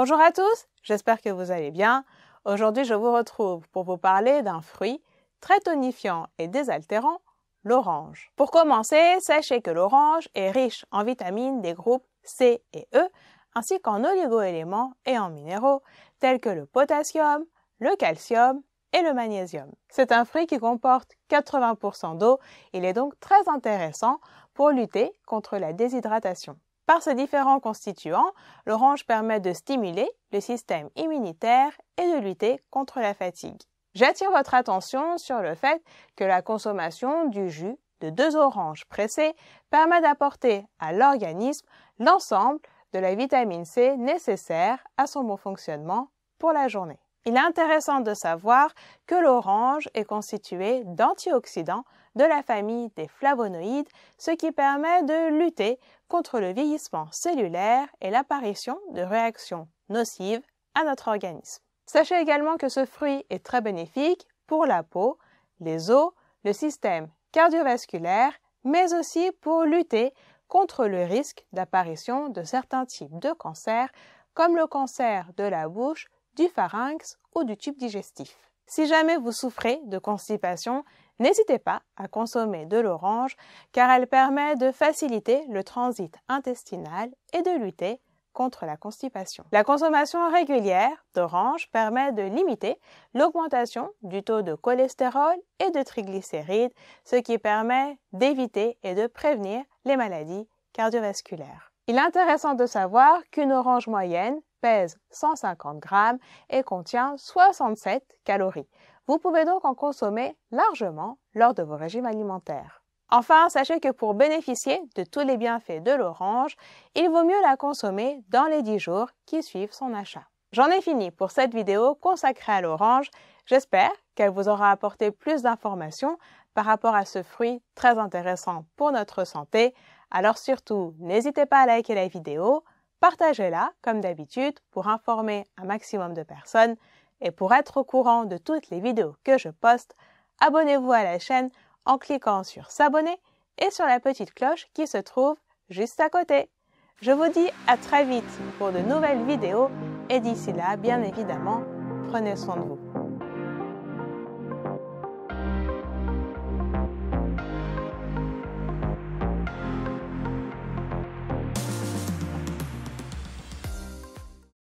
Bonjour à tous, j'espère que vous allez bien. Aujourd'hui, je vous retrouve pour vous parler d'un fruit très tonifiant et désaltérant, l'orange. Pour commencer, sachez que l'orange est riche en vitamines des groupes C et E, ainsi qu'en oligoéléments et en minéraux tels que le potassium, le calcium et le magnésium. C'est un fruit qui comporte 80% d'eau, il est donc très intéressant pour lutter contre la déshydratation. Par ses différents constituants, l'orange permet de stimuler le système immunitaire et de lutter contre la fatigue. J'attire votre attention sur le fait que la consommation du jus de deux oranges pressées permet d'apporter à l'organisme l'ensemble de la vitamine C nécessaire à son bon fonctionnement pour la journée. Il est intéressant de savoir que l'orange est constitué d'antioxydants de la famille des flavonoïdes, ce qui permet de lutter contre le vieillissement cellulaire et l'apparition de réactions nocives à notre organisme. Sachez également que ce fruit est très bénéfique pour la peau, les os, le système cardiovasculaire, mais aussi pour lutter contre le risque d'apparition de certains types de cancers, comme le cancer de la bouche, du pharynx ou du tube digestif. Si jamais vous souffrez de constipation, n'hésitez pas à consommer de l'orange car elle permet de faciliter le transit intestinal et de lutter contre la constipation. La consommation régulière d'orange permet de limiter l'augmentation du taux de cholestérol et de triglycérides, ce qui permet d'éviter et de prévenir les maladies cardiovasculaires. Il est intéressant de savoir qu'une orange moyenne pèse 150 grammes et contient 67 calories. Vous pouvez donc en consommer largement lors de vos régimes alimentaires. Enfin, sachez que pour bénéficier de tous les bienfaits de l'orange, il vaut mieux la consommer dans les 10 jours qui suivent son achat. J'en ai fini pour cette vidéo consacrée à l'orange. J'espère qu'elle vous aura apporté plus d'informations par rapport à ce fruit très intéressant pour notre santé. Alors surtout, n'hésitez pas à liker la vidéo, Partagez-la, comme d'habitude, pour informer un maximum de personnes et pour être au courant de toutes les vidéos que je poste, abonnez-vous à la chaîne en cliquant sur s'abonner et sur la petite cloche qui se trouve juste à côté. Je vous dis à très vite pour de nouvelles vidéos et d'ici là, bien évidemment, prenez soin de vous.